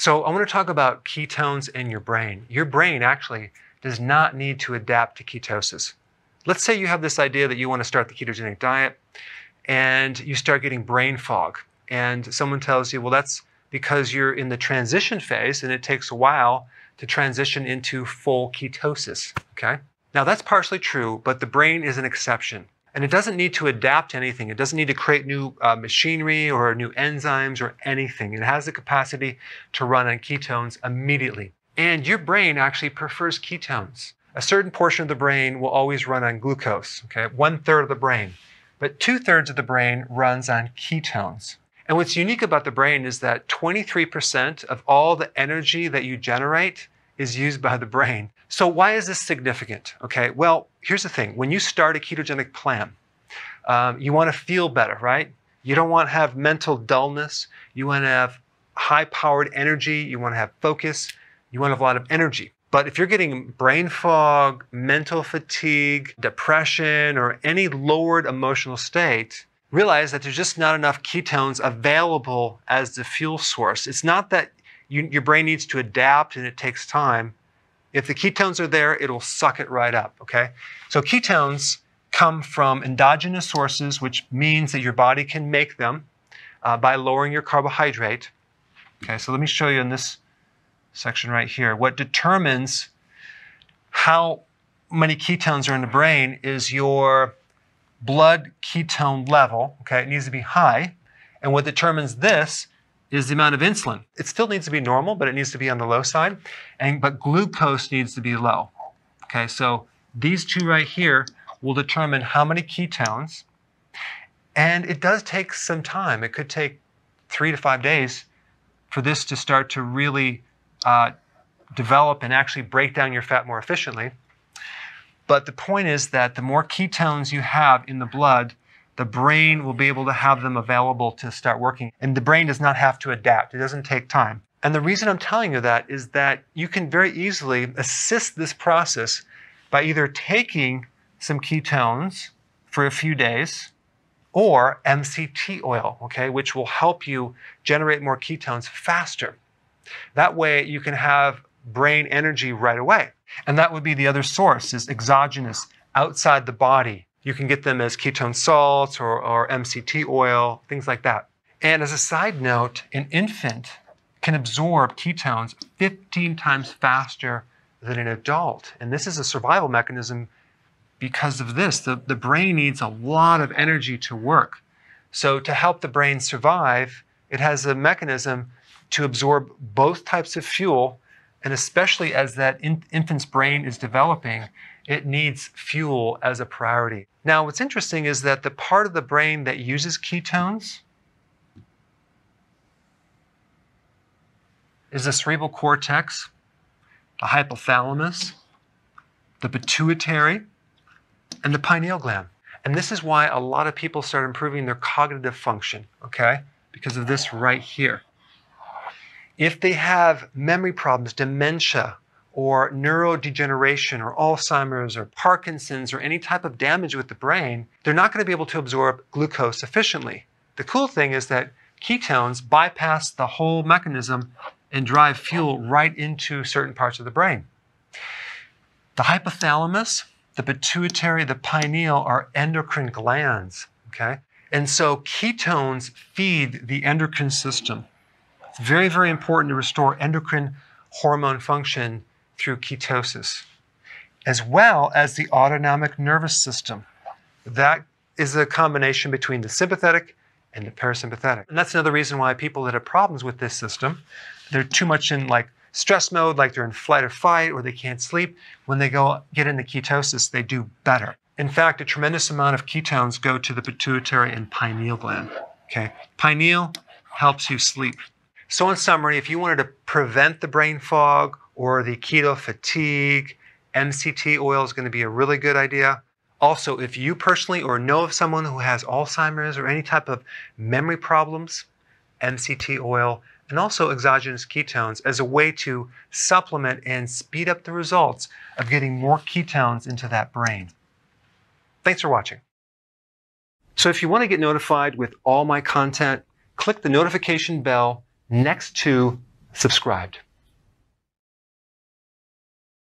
So I want to talk about ketones in your brain. Your brain actually does not need to adapt to ketosis. Let's say you have this idea that you want to start the ketogenic diet and you start getting brain fog and someone tells you, well, that's because you're in the transition phase and it takes a while to transition into full ketosis, okay? Now that's partially true, but the brain is an exception. And it doesn't need to adapt to anything. It doesn't need to create new uh, machinery or new enzymes or anything. It has the capacity to run on ketones immediately. And your brain actually prefers ketones. A certain portion of the brain will always run on glucose, okay? One third of the brain. But two thirds of the brain runs on ketones. And what's unique about the brain is that 23% of all the energy that you generate is used by the brain. So, why is this significant? Okay, well, here's the thing when you start a ketogenic plan, um, you want to feel better, right? You don't want to have mental dullness. You want to have high powered energy. You want to have focus. You want to have a lot of energy. But if you're getting brain fog, mental fatigue, depression, or any lowered emotional state, realize that there's just not enough ketones available as the fuel source. It's not that you, your brain needs to adapt and it takes time. If the ketones are there, it'll suck it right up, okay? So ketones come from endogenous sources, which means that your body can make them uh, by lowering your carbohydrate. Okay, so let me show you in this section right here. What determines how many ketones are in the brain is your blood ketone level. Okay, it needs to be high. And what determines this is the amount of insulin. It still needs to be normal, but it needs to be on the low side. And but glucose needs to be low. Okay, so these two right here will determine how many ketones. And it does take some time. It could take three to five days for this to start to really uh, develop and actually break down your fat more efficiently. But the point is that the more ketones you have in the blood, the brain will be able to have them available to start working. And the brain does not have to adapt, it doesn't take time. And the reason I'm telling you that is that you can very easily assist this process by either taking some ketones for a few days or MCT oil, okay, which will help you generate more ketones faster. That way you can have brain energy right away. And that would be the other source is exogenous outside the body you can get them as ketone salts or, or MCT oil, things like that. And as a side note, an infant can absorb ketones 15 times faster than an adult. And this is a survival mechanism because of this. The, the brain needs a lot of energy to work. So, to help the brain survive, it has a mechanism to absorb both types of fuel and especially as that in infant's brain is developing, it needs fuel as a priority. Now, what's interesting is that the part of the brain that uses ketones is the cerebral cortex, the hypothalamus, the pituitary, and the pineal gland. And this is why a lot of people start improving their cognitive function, okay? Because of this right here. If they have memory problems, dementia, or neurodegeneration, or Alzheimer's, or Parkinson's, or any type of damage with the brain, they're not going to be able to absorb glucose efficiently. The cool thing is that ketones bypass the whole mechanism and drive fuel right into certain parts of the brain. The hypothalamus, the pituitary, the pineal are endocrine glands, okay? And so ketones feed the endocrine system. Very, very important to restore endocrine hormone function through ketosis, as well as the autonomic nervous system. That is a combination between the sympathetic and the parasympathetic. And that's another reason why people that have problems with this system, they're too much in like stress mode, like they're in flight or fight, or they can't sleep. When they go get into ketosis, they do better. In fact, a tremendous amount of ketones go to the pituitary and pineal gland. Okay, pineal helps you sleep. So, in summary, if you wanted to prevent the brain fog or the keto fatigue, MCT oil is going to be a really good idea. Also, if you personally or know of someone who has Alzheimer's or any type of memory problems, MCT oil and also exogenous ketones as a way to supplement and speed up the results of getting more ketones into that brain. Thanks for watching. So if you want to get notified with all my content, click the notification bell next to subscribed.